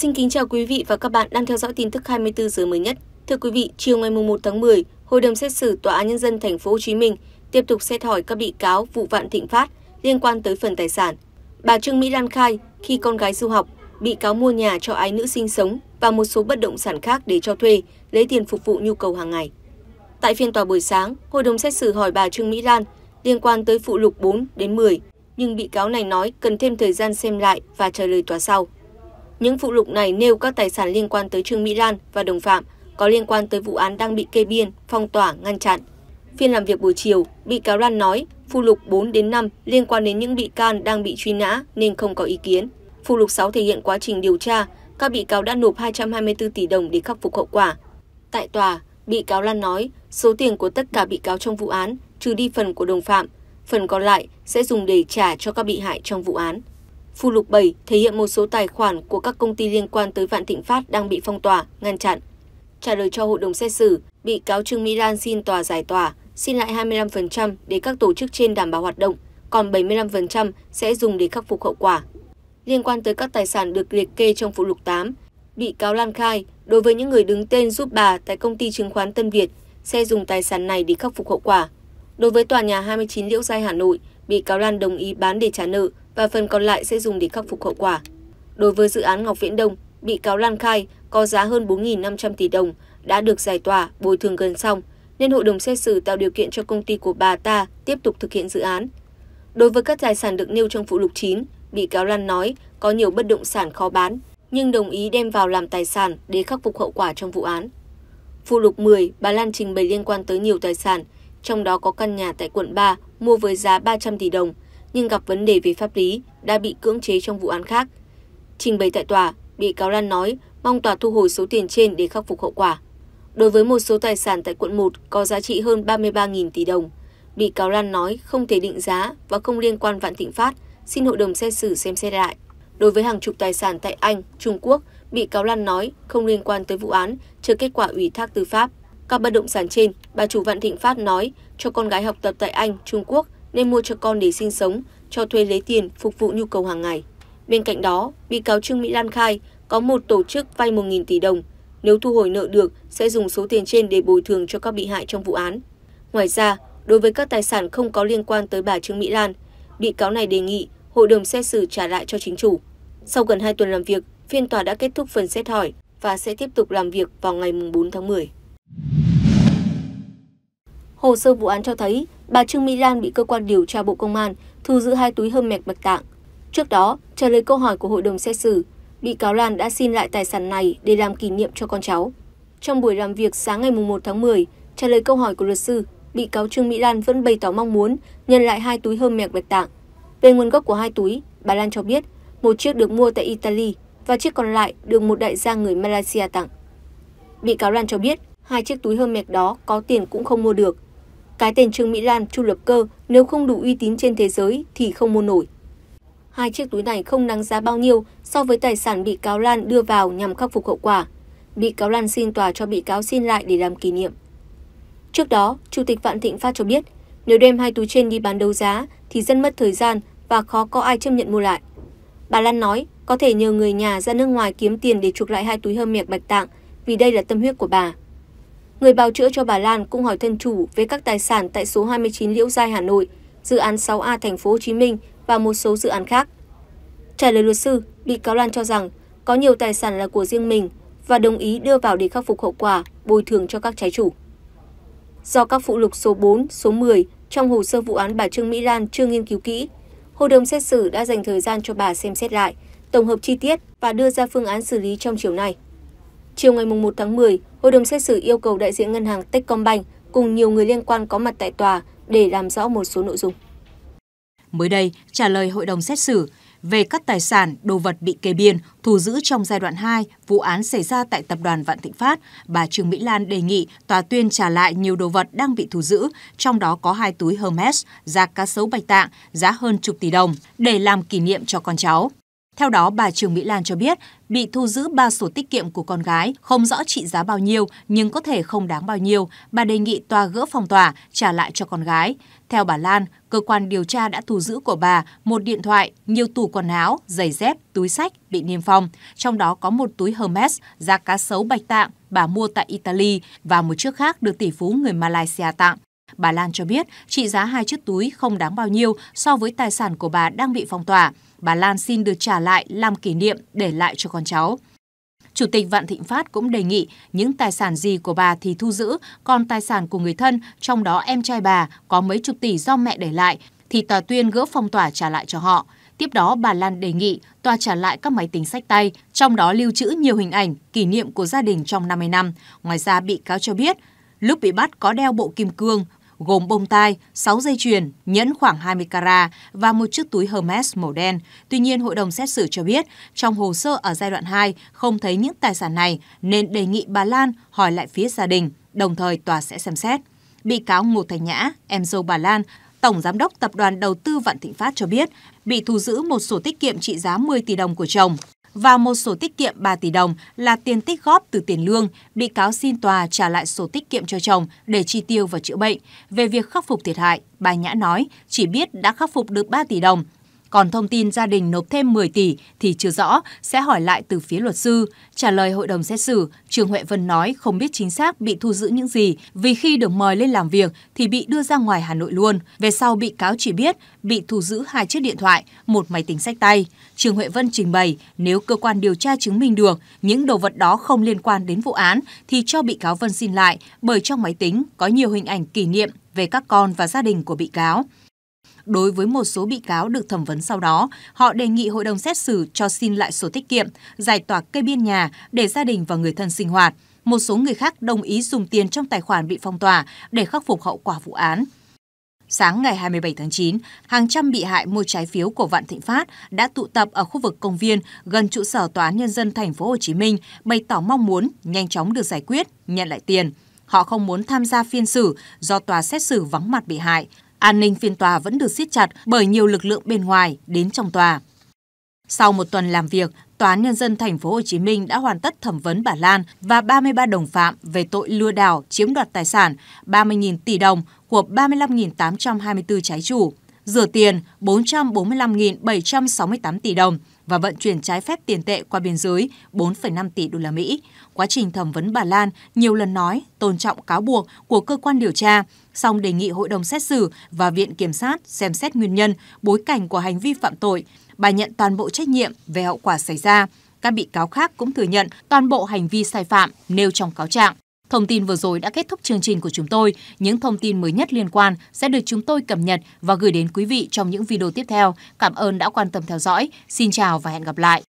Xin kính chào quý vị và các bạn đang theo dõi tin tức 24 giờ mới nhất. Thưa quý vị, chiều ngày 1 tháng 10, Hội đồng xét xử Tòa án Nhân dân Thành phố Hồ Chí Minh tiếp tục xét hỏi các bị cáo vụ vạn thịnh phát liên quan tới phần tài sản. Bà Trương Mỹ Lan khai khi con gái du học, bị cáo mua nhà cho ái nữ sinh sống và một số bất động sản khác để cho thuê, lấy tiền phục vụ nhu cầu hàng ngày. Tại phiên tòa buổi sáng, hội đồng xét xử hỏi bà Trương Mỹ Lan liên quan tới phụ lục 4 đến 10, nhưng bị cáo này nói cần thêm thời gian xem lại và trả lời tòa sau. Những phụ lục này nêu các tài sản liên quan tới Trương Mỹ Lan và đồng phạm có liên quan tới vụ án đang bị kê biên, phong tỏa, ngăn chặn. Phiên làm việc buổi chiều, bị cáo Lan nói phụ lục 4 đến 5 liên quan đến những bị can đang bị truy nã nên không có ý kiến. Phụ lục 6 thể hiện quá trình điều tra, các bị cáo đã nộp 224 tỷ đồng để khắc phục hậu quả. Tại tòa, bị cáo Lan nói số tiền của tất cả bị cáo trong vụ án trừ đi phần của đồng phạm, phần còn lại sẽ dùng để trả cho các bị hại trong vụ án. Phụ lục 7 thể hiện một số tài khoản của các công ty liên quan tới Vạn Thịnh Phát đang bị phong tỏa, ngăn chặn. Trả lời cho hội đồng xét xử, bị cáo Trương Mỹ Lan xin tòa giải tỏa, xin lại 25% để các tổ chức trên đảm bảo hoạt động, còn 75% sẽ dùng để khắc phục hậu quả. Liên quan tới các tài sản được liệt kê trong phụ lục 8, bị cáo Lan khai đối với những người đứng tên giúp bà tại công ty chứng khoán Tân Việt sẽ dùng tài sản này để khắc phục hậu quả. Đối với tòa nhà 29 Liễu Giai Hà Nội, bị cáo Lan đồng ý bán để trả nợ và phần còn lại sẽ dùng để khắc phục hậu quả. Đối với dự án Ngọc Viễn Đông, bị cáo Lan khai có giá hơn 4.500 tỷ đồng đã được giải tỏa bồi thường gần xong, nên hội đồng xét xử tạo điều kiện cho công ty của bà ta tiếp tục thực hiện dự án. Đối với các tài sản được nêu trong phụ lục 9, bị cáo Lan nói có nhiều bất động sản khó bán, nhưng đồng ý đem vào làm tài sản để khắc phục hậu quả trong vụ án. Phụ lục 10, bà Lan trình bày liên quan tới nhiều tài sản, trong đó có căn nhà tại quận 3 mua với giá 300 tỷ đồng nhưng gặp vấn đề về pháp lý đã bị cưỡng chế trong vụ án khác. Trình bày tại tòa, bị cáo Lan nói mong tòa thu hồi số tiền trên để khắc phục hậu quả. Đối với một số tài sản tại quận 1 có giá trị hơn 33.000 tỷ đồng, bị cáo Lan nói không thể định giá và không liên quan Vạn Thịnh Phát, xin hội đồng xét xử xem xét lại. Đối với hàng chục tài sản tại Anh, Trung Quốc, bị cáo Lan nói không liên quan tới vụ án, chờ kết quả ủy thác tư pháp các bất động sản trên bà chủ vạn thịnh Phát nói cho con gái học tập tại anh trung quốc nên mua cho con để sinh sống cho thuê lấy tiền phục vụ nhu cầu hàng ngày bên cạnh đó bị cáo trương mỹ lan khai có một tổ chức vay một tỷ đồng nếu thu hồi nợ được sẽ dùng số tiền trên để bồi thường cho các bị hại trong vụ án ngoài ra đối với các tài sản không có liên quan tới bà trương mỹ lan bị cáo này đề nghị hội đồng xét xử trả lại cho chính chủ sau gần 2 tuần làm việc, phiên tòa đã kết thúc phần xét hỏi và sẽ tiếp tục làm việc vào ngày 4 tháng 10. Hồ sơ vụ án cho thấy bà Trương Mỹ Lan bị cơ quan điều tra Bộ Công an thu giữ hai túi hâm mạch bạch tạng. Trước đó, trả lời câu hỏi của hội đồng xét xử, bị cáo Lan đã xin lại tài sản này để làm kỷ niệm cho con cháu. Trong buổi làm việc sáng ngày 1 tháng 10, trả lời câu hỏi của luật sư, bị cáo Trương Mỹ Lan vẫn bày tỏ mong muốn nhận lại hai túi hơm mẹc bạch tạng. Về nguồn gốc của hai túi, bà Lan cho biết một chiếc được mua tại Italy và chiếc còn lại được một đại gia người Malaysia tặng. Bị cáo Lan cho biết hai chiếc túi hơm Hermes đó có tiền cũng không mua được. Cái tên Trương Mỹ Lan, Chu Lập Cơ nếu không đủ uy tín trên thế giới thì không mua nổi. Hai chiếc túi này không đáng giá bao nhiêu so với tài sản bị cáo Lan đưa vào nhằm khắc phục hậu quả. Bị cáo Lan xin tòa cho bị cáo xin lại để làm kỷ niệm. Trước đó, Chủ tịch Vạn Thịnh Phát cho biết, nếu đem hai túi trên đi bán đấu giá thì rất mất thời gian và khó có ai chấp nhận mua lại. Bà Lan nói có thể nhờ người nhà ra nước ngoài kiếm tiền để chuộc lại hai túi hơm mẹc bạch tạng vì đây là tâm huyết của bà. Người bào chữa cho bà Lan cũng hỏi thân chủ về các tài sản tại số 29 Liễu Giai Hà Nội, dự án 6A thành phố Hồ Chí Minh và một số dự án khác. Trả lời luật sư, bị cáo Lan cho rằng có nhiều tài sản là của riêng mình và đồng ý đưa vào để khắc phục hậu quả, bồi thường cho các trái chủ. Do các phụ lục số 4, số 10 trong hồ sơ vụ án bà Trương Mỹ Lan chưa nghiên cứu kỹ, hội đồng xét xử đã dành thời gian cho bà xem xét lại, tổng hợp chi tiết và đưa ra phương án xử lý trong chiều nay. Chiều ngày 1 tháng 10, hội đồng xét xử yêu cầu đại diện ngân hàng techcombank cùng nhiều người liên quan có mặt tại tòa để làm rõ một số nội dung. Mới đây, trả lời hội đồng xét xử về các tài sản, đồ vật bị kê biên, thu giữ trong giai đoạn 2 vụ án xảy ra tại Tập đoàn Vạn Thịnh Phát, bà Trương Mỹ Lan đề nghị tòa tuyên trả lại nhiều đồ vật đang bị thu giữ, trong đó có hai túi Hermes, giá cá sấu bạch tạng, giá hơn chục tỷ đồng, để làm kỷ niệm cho con cháu. Theo đó, bà Trương Mỹ Lan cho biết bị thu giữ ba sổ tiết kiệm của con gái, không rõ trị giá bao nhiêu nhưng có thể không đáng bao nhiêu. Bà đề nghị tòa gỡ phòng tòa, trả lại cho con gái. Theo bà Lan, cơ quan điều tra đã thu giữ của bà một điện thoại, nhiều tủ quần áo, giày dép, túi sách bị niêm phong. Trong đó có một túi Hermes, da cá sấu bạch tạng bà mua tại Italy và một chiếc khác được tỷ phú người Malaysia tặng. Bà Lan cho biết trị giá hai chiếc túi không đáng bao nhiêu so với tài sản của bà đang bị phong tỏa bà Lan xin được trả lại làm kỷ niệm để lại cho con cháu. Chủ tịch Vạn Thịnh Phát cũng đề nghị những tài sản gì của bà thì thu giữ, còn tài sản của người thân, trong đó em trai bà có mấy chục tỷ do mẹ để lại, thì tòa tuyên gỡ phong tỏa trả lại cho họ. Tiếp đó, bà Lan đề nghị tòa trả lại các máy tính sách tay, trong đó lưu trữ nhiều hình ảnh, kỷ niệm của gia đình trong 50 năm. Ngoài ra, bị cáo cho biết, lúc bị bắt có đeo bộ kim cương, gồm bông tai, 6 dây chuyền, nhẫn khoảng 20 carat và một chiếc túi Hermes màu đen. Tuy nhiên, hội đồng xét xử cho biết trong hồ sơ ở giai đoạn 2 không thấy những tài sản này nên đề nghị bà Lan hỏi lại phía gia đình, đồng thời tòa sẽ xem xét. Bị cáo Ngô Thành Nhã, em dâu bà Lan, Tổng Giám đốc Tập đoàn Đầu tư Vạn Thịnh Phát cho biết bị thu giữ một sổ tiết kiệm trị giá 10 tỷ đồng của chồng và một sổ tiết kiệm 3 tỷ đồng là tiền tích góp từ tiền lương, bị cáo xin tòa trả lại sổ tiết kiệm cho chồng để chi tiêu và chữa bệnh. Về việc khắc phục thiệt hại, bà Nhã nói chỉ biết đã khắc phục được 3 tỷ đồng còn thông tin gia đình nộp thêm 10 tỷ thì chưa rõ, sẽ hỏi lại từ phía luật sư. Trả lời hội đồng xét xử, Trương Huệ Vân nói không biết chính xác bị thu giữ những gì vì khi được mời lên làm việc thì bị đưa ra ngoài Hà Nội luôn. Về sau bị cáo chỉ biết bị thu giữ hai chiếc điện thoại, một máy tính sách tay. Trương Huệ Vân trình bày nếu cơ quan điều tra chứng minh được những đồ vật đó không liên quan đến vụ án thì cho bị cáo Vân xin lại bởi trong máy tính có nhiều hình ảnh kỷ niệm về các con và gia đình của bị cáo. Đối với một số bị cáo được thẩm vấn sau đó, họ đề nghị hội đồng xét xử cho xin lại sổ tiết kiệm, giải tỏa cây biên nhà để gia đình và người thân sinh hoạt. Một số người khác đồng ý dùng tiền trong tài khoản bị phong tỏa để khắc phục hậu quả vụ án. Sáng ngày 27 tháng 9, hàng trăm bị hại mua trái phiếu của Vạn Thịnh Phát đã tụ tập ở khu vực công viên gần trụ sở Tòa án Nhân dân Thành phố Hồ Chí Minh bày tỏ mong muốn nhanh chóng được giải quyết, nhận lại tiền. Họ không muốn tham gia phiên xử do tòa xét xử vắng mặt bị hại. An ninh phiên tòa vẫn được siết chặt bởi nhiều lực lượng bên ngoài đến trong tòa. Sau một tuần làm việc, Tòa án Nhân dân Thành phố Hồ Chí Minh đã hoàn tất thẩm vấn bà Lan và 33 đồng phạm về tội lừa đảo chiếm đoạt tài sản 30.000 tỷ đồng của 35.824 trái chủ, rửa tiền 445.768 tỷ đồng và vận chuyển trái phép tiền tệ qua biên giới 4,5 tỷ đô la Mỹ. Quá trình thẩm vấn bà Lan nhiều lần nói tôn trọng cáo buộc của cơ quan điều tra, song đề nghị hội đồng xét xử và viện kiểm sát xem xét nguyên nhân, bối cảnh của hành vi phạm tội. Bà nhận toàn bộ trách nhiệm về hậu quả xảy ra. Các bị cáo khác cũng thừa nhận toàn bộ hành vi sai phạm nêu trong cáo trạng. Thông tin vừa rồi đã kết thúc chương trình của chúng tôi. Những thông tin mới nhất liên quan sẽ được chúng tôi cập nhật và gửi đến quý vị trong những video tiếp theo. Cảm ơn đã quan tâm theo dõi. Xin chào và hẹn gặp lại.